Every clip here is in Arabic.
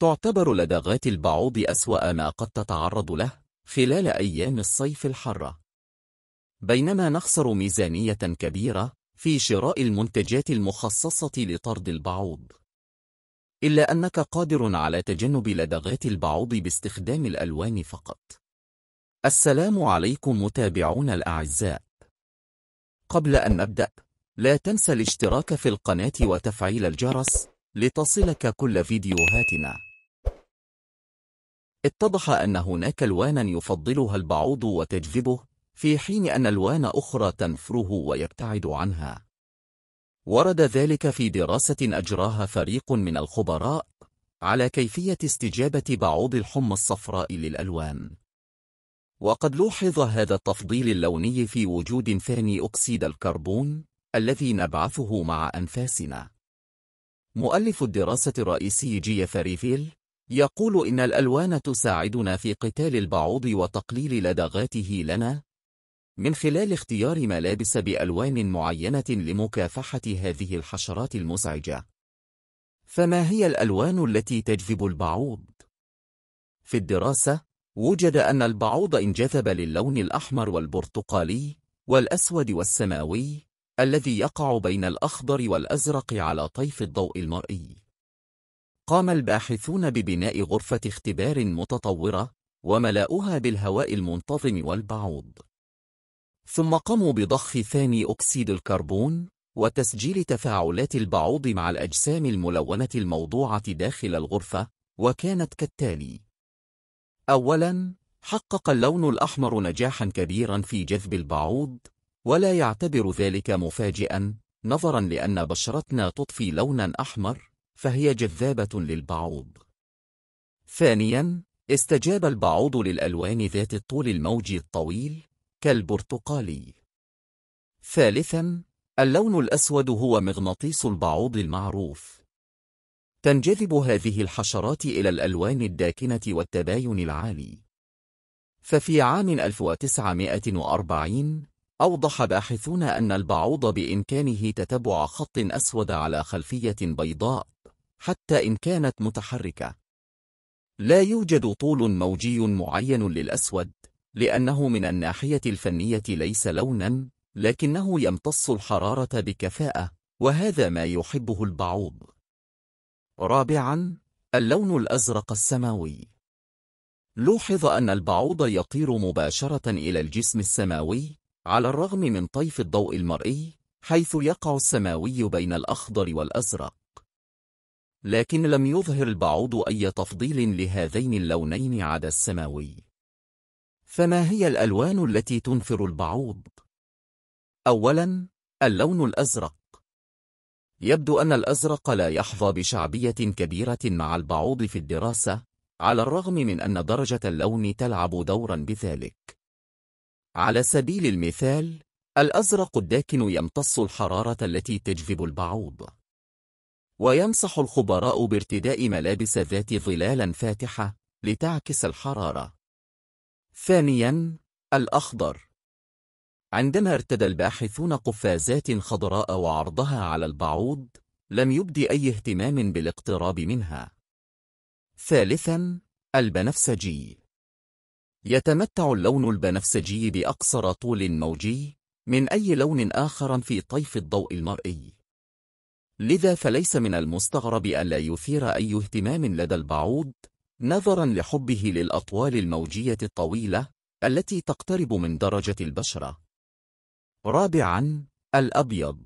تعتبر لدغات البعوض أسوأ ما قد تتعرض له خلال أيام الصيف الحارة بينما نخسر ميزانية كبيرة في شراء المنتجات المخصصة لطرد البعوض إلا أنك قادر على تجنب لدغات البعوض باستخدام الألوان فقط السلام عليكم متابعون الأعزاء قبل أن نبدأ لا تنسى الاشتراك في القناة وتفعيل الجرس لتصلك كل فيديوهاتنا اتضح أن هناك الوانا يفضلها البعوض وتجذبه في حين أن الوان أخرى تنفره ويبتعد عنها ورد ذلك في دراسة أجراها فريق من الخبراء على كيفية استجابة بعوض الحمى الصفراء للألوان وقد لوحظ هذا التفضيل اللوني في وجود ثاني أكسيد الكربون الذي نبعثه مع أنفاسنا مؤلف الدراسة الرئيسي جيفري يقول إن الألوان تساعدنا في قتال البعوض وتقليل لدغاته لنا من خلال اختيار ملابس بألوان معينة لمكافحة هذه الحشرات المزعجة. فما هي الألوان التي تجذب البعوض؟ في الدراسة، وجد أن البعوض انجذب للون الأحمر والبرتقالي والأسود والسماوي الذي يقع بين الأخضر والأزرق على طيف الضوء المرئي. قام الباحثون ببناء غرفة اختبار متطورة وملأوها بالهواء المنتظم والبعوض ثم قاموا بضخ ثاني أكسيد الكربون وتسجيل تفاعلات البعوض مع الأجسام الملونة الموضوعة داخل الغرفة وكانت كالتالي أولاً حقق اللون الأحمر نجاحاً كبيراً في جذب البعوض ولا يعتبر ذلك مفاجئاً نظراً لأن بشرتنا تضفي لوناً أحمر فهي جذابة للبعوض ثانياً استجاب البعوض للألوان ذات الطول الموجي الطويل كالبرتقالي ثالثاً اللون الأسود هو مغناطيس البعوض المعروف تنجذب هذه الحشرات إلى الألوان الداكنة والتباين العالي ففي عام 1940 أوضح باحثون أن البعوض بإمكانه تتبع خط أسود على خلفية بيضاء حتى إن كانت متحركة لا يوجد طول موجي معين للأسود لأنه من الناحية الفنية ليس لونا لكنه يمتص الحرارة بكفاءة وهذا ما يحبه البعوض رابعا اللون الأزرق السماوي لوحظ أن البعوض يطير مباشرة إلى الجسم السماوي على الرغم من طيف الضوء المرئي حيث يقع السماوي بين الأخضر والأزرق لكن لم يظهر البعوض أي تفضيل لهذين اللونين عدا السماوي فما هي الألوان التي تنفر البعوض؟ أولاً اللون الأزرق يبدو أن الأزرق لا يحظى بشعبية كبيرة مع البعوض في الدراسة على الرغم من أن درجة اللون تلعب دوراً بذلك على سبيل المثال الأزرق الداكن يمتص الحرارة التي تجذب البعوض وينصح الخبراء بارتداء ملابس ذات ظلال فاتحة لتعكس الحرارة. ثانياً، الأخضر عندما ارتدى الباحثون قفازات خضراء وعرضها على البعوض، لم يبدي أي اهتمام بالاقتراب منها. ثالثاً، البنفسجي يتمتع اللون البنفسجي بأقصر طول موجي من أي لون آخر في طيف الضوء المرئي. لذا فليس من المستغرب أن لا يثير أي اهتمام لدى البعوض نظرا لحبه للأطوال الموجية الطويلة التي تقترب من درجة البشرة رابعا الأبيض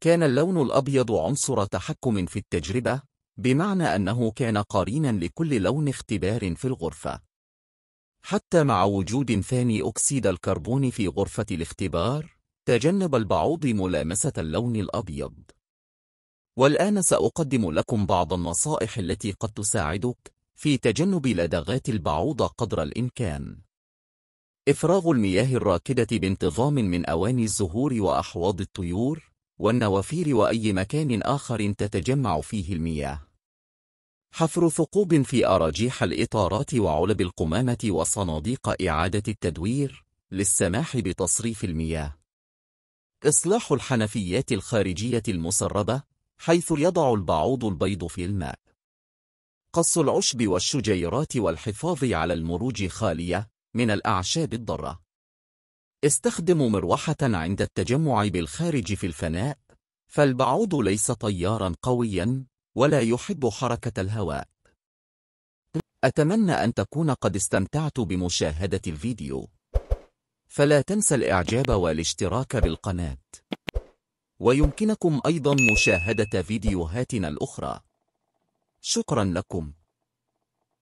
كان اللون الأبيض عنصر تحكم في التجربة بمعنى أنه كان قرينا لكل لون اختبار في الغرفة حتى مع وجود ثاني أكسيد الكربون في غرفة الاختبار تجنب البعوض ملامسة اللون الأبيض والآن سأقدم لكم بعض النصائح التي قد تساعدك في تجنب لدغات البعوضة قدر الإمكان إفراغ المياه الراكدة بانتظام من أواني الزهور وأحواض الطيور والنوافير وأي مكان آخر تتجمع فيه المياه حفر ثقوب في أراجيح الإطارات وعلب القمامة وصناديق إعادة التدوير للسماح بتصريف المياه إصلاح الحنفيات الخارجية المسربة حيث يضع البعوض البيض في الماء قص العشب والشجيرات والحفاظ على المروج خالية من الأعشاب الضارة استخدم مروحة عند التجمع بالخارج في الفناء فالبعوض ليس طيارا قويا ولا يحب حركة الهواء أتمنى أن تكون قد استمتعت بمشاهدة الفيديو فلا تنسى الإعجاب والاشتراك بالقناة ويمكنكم أيضا مشاهدة فيديوهاتنا الأخرى شكرا لكم